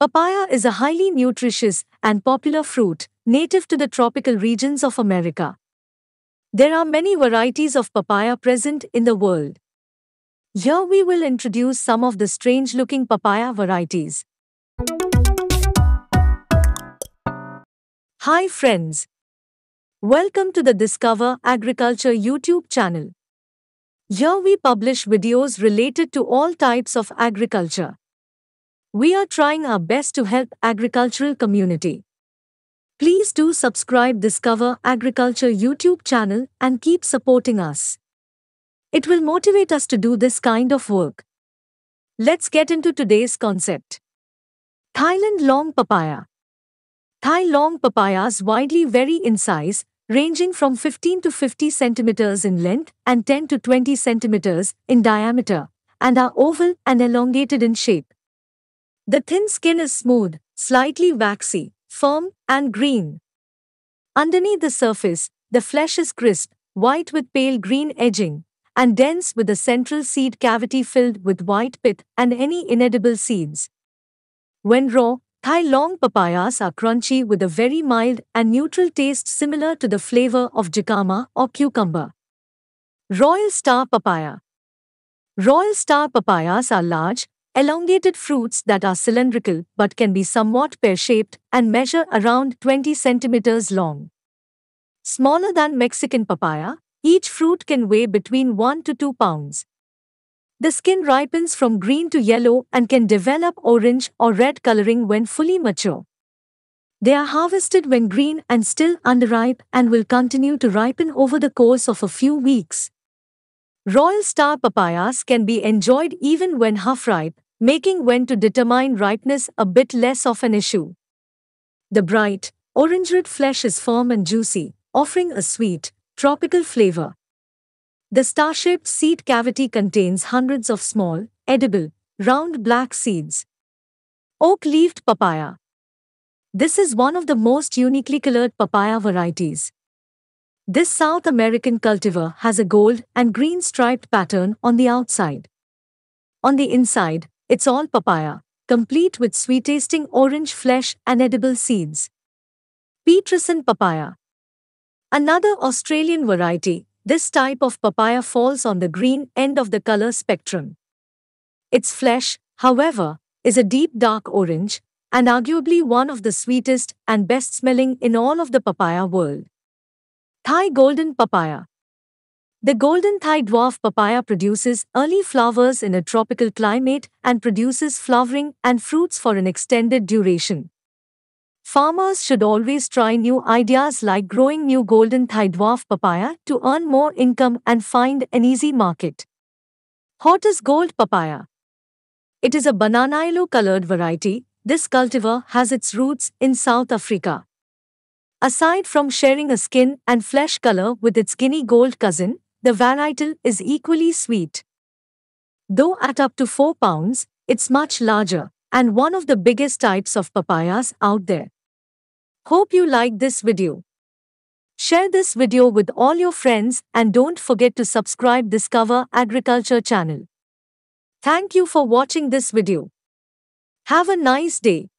Papaya is a highly nutritious and popular fruit native to the tropical regions of America. There are many varieties of papaya present in the world. Here we will introduce some of the strange-looking papaya varieties. Hi friends! Welcome to the Discover Agriculture YouTube channel. Here we publish videos related to all types of agriculture. We are trying our best to help agricultural community. Please do subscribe Discover Agriculture YouTube channel and keep supporting us. It will motivate us to do this kind of work. Let's get into today's concept. Thailand long papaya. Thai long papayas widely vary in size, ranging from 15 to 50 centimeters in length and 10 to 20 centimeters in diameter, and are oval and elongated in shape. The thin skin is smooth, slightly waxy, firm, and green. Underneath the surface, the flesh is crisp, white with pale green edging, and dense with a central seed cavity filled with white pith and any inedible seeds. When raw, Thai long papayas are crunchy with a very mild and neutral taste similar to the flavor of jicama or cucumber. Royal Star Papaya Royal Star papayas are large, elongated fruits that are cylindrical but can be somewhat pear-shaped and measure around 20 centimeters long. Smaller than Mexican papaya, each fruit can weigh between 1 to 2 pounds. The skin ripens from green to yellow and can develop orange or red coloring when fully mature. They are harvested when green and still underripe and will continue to ripen over the course of a few weeks. Royal star papayas can be enjoyed even when half ripe, making when to determine ripeness a bit less of an issue. The bright, orange red flesh is firm and juicy, offering a sweet, tropical flavor. The star shaped seed cavity contains hundreds of small, edible, round black seeds. Oak leaved papaya. This is one of the most uniquely colored papaya varieties. This South American cultivar has a gold and green striped pattern on the outside. On the inside, it's all papaya, complete with sweet-tasting orange flesh and edible seeds. and papaya. Another Australian variety, this type of papaya falls on the green end of the color spectrum. Its flesh, however, is a deep dark orange and arguably one of the sweetest and best smelling in all of the papaya world. Thai golden papaya. The golden thigh dwarf papaya produces early flowers in a tropical climate and produces flowering and fruits for an extended duration. Farmers should always try new ideas like growing new golden thigh dwarf papaya to earn more income and find an easy market. Hortus gold papaya. It is a banana yellow colored variety. This cultivar has its roots in South Africa. Aside from sharing a skin and flesh color with its Guinea gold cousin, the varietal is equally sweet. Though at up to 4 pounds, it's much larger and one of the biggest types of papayas out there. Hope you like this video. Share this video with all your friends and don't forget to subscribe Discover Agriculture channel. Thank you for watching this video. Have a nice day.